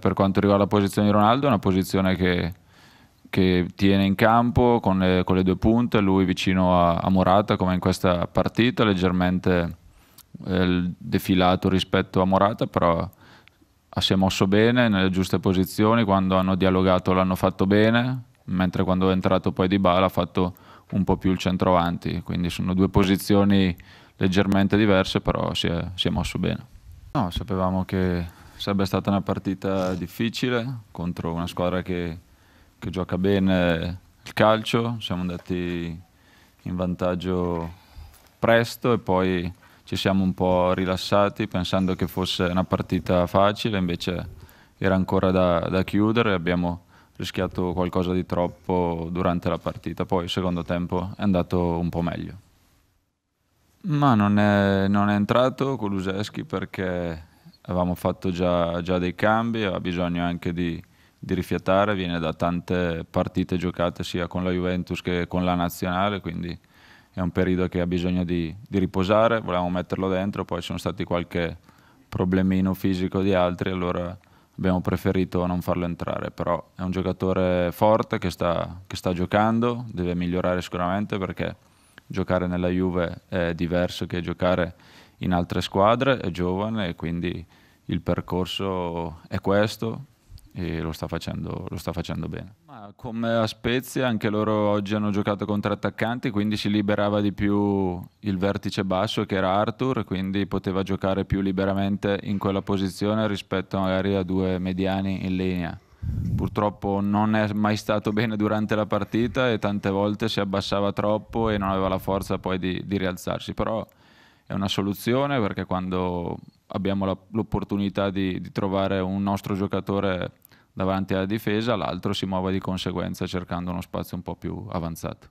Per quanto riguarda la posizione di Ronaldo, è una posizione che, che tiene in campo con le, con le, due punte, lui vicino a, a Morata come in questa partita, leggermente eh, defilato rispetto a Morata, però si è mosso bene nelle giuste posizioni, quando hanno dialogato l'hanno fatto bene, mentre quando è entrato poi Di Bala ha fatto un po' più il centro avanti, quindi sono due posizioni leggermente diverse, però si è, si è mosso bene. No, sapevamo che sarebbe stata una partita difficile contro una squadra che, che gioca bene il calcio, siamo andati in vantaggio presto e poi ci siamo un po' rilassati pensando che fosse una partita facile, invece era ancora da, da chiudere e abbiamo rischiato qualcosa di troppo durante la partita. Poi il secondo tempo è andato un po' meglio. Ma non è, non è entrato Koluseschi perché avevamo fatto già, già dei cambi, ha bisogno anche di, di rifiatare, viene da tante partite giocate sia con la Juventus che con la nazionale, quindi è un periodo che ha bisogno di, di riposare, volevamo metterlo dentro, poi ci sono stati qualche problemino fisico di altri, allora abbiamo preferito non farlo entrare, però è un giocatore forte che sta, che sta giocando, deve migliorare sicuramente perché giocare nella Juve è diverso che giocare in altre squadre, è giovane e quindi il percorso è questo e lo sta facendo, lo sta facendo bene. Ma come a Spezia anche loro oggi hanno giocato con attaccanti, quindi si liberava di più il vertice basso che era Arthur, quindi poteva giocare più liberamente in quella posizione rispetto magari a due mediani in linea. Purtroppo non è mai stato bene durante la partita e tante volte si abbassava troppo e non aveva la forza poi di, di rialzarsi, però è una soluzione perché quando abbiamo la, l'opportunità di, di, trovare un nostro giocatore davanti alla difesa, l'altro si muove di conseguenza cercando uno spazio un po' più avanzato.